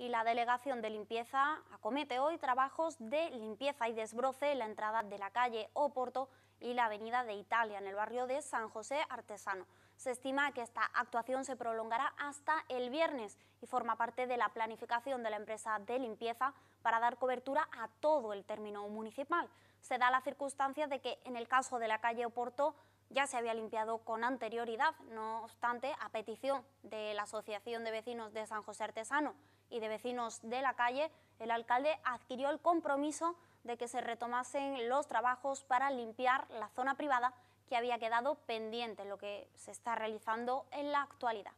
y la Delegación de Limpieza acomete hoy trabajos de limpieza y desbroce en la entrada de la calle Oporto y la avenida de Italia, en el barrio de San José Artesano. Se estima que esta actuación se prolongará hasta el viernes y forma parte de la planificación de la empresa de limpieza para dar cobertura a todo el término municipal. Se da la circunstancia de que en el caso de la calle Oporto ya se había limpiado con anterioridad, no obstante, a petición de la Asociación de Vecinos de San José Artesano y de vecinos de la calle, el alcalde adquirió el compromiso de que se retomasen los trabajos para limpiar la zona privada que había quedado pendiente, lo que se está realizando en la actualidad.